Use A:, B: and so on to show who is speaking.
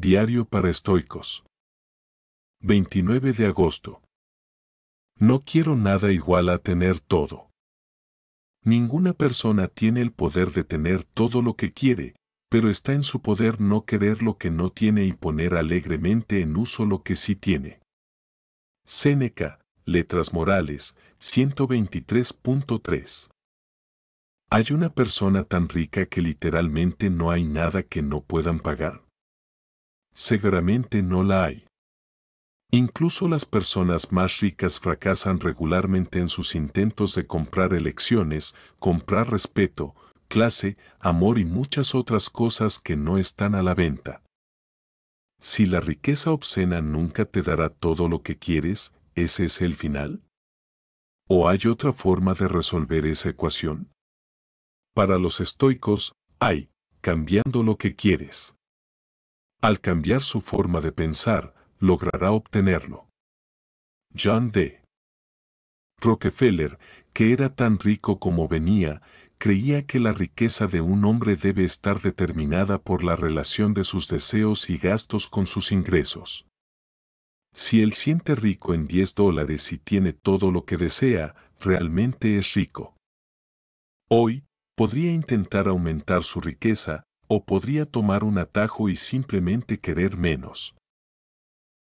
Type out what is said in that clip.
A: Diario para estoicos. 29 de agosto. No quiero nada igual a tener todo. Ninguna persona tiene el poder de tener todo lo que quiere, pero está en su poder no querer lo que no tiene y poner alegremente en uso lo que sí tiene. Séneca, Letras Morales, 123.3. Hay una persona tan rica que literalmente no hay nada que no puedan pagar. Seguramente no la hay. Incluso las personas más ricas fracasan regularmente en sus intentos de comprar elecciones, comprar respeto, clase, amor y muchas otras cosas que no están a la venta. Si la riqueza obscena nunca te dará todo lo que quieres, ¿ese es el final? ¿O hay otra forma de resolver esa ecuación? Para los estoicos, hay, cambiando lo que quieres. Al cambiar su forma de pensar, logrará obtenerlo. John D. Rockefeller, que era tan rico como venía, creía que la riqueza de un hombre debe estar determinada por la relación de sus deseos y gastos con sus ingresos. Si él siente rico en 10 dólares y tiene todo lo que desea, realmente es rico. Hoy, podría intentar aumentar su riqueza, o podría tomar un atajo y simplemente querer menos.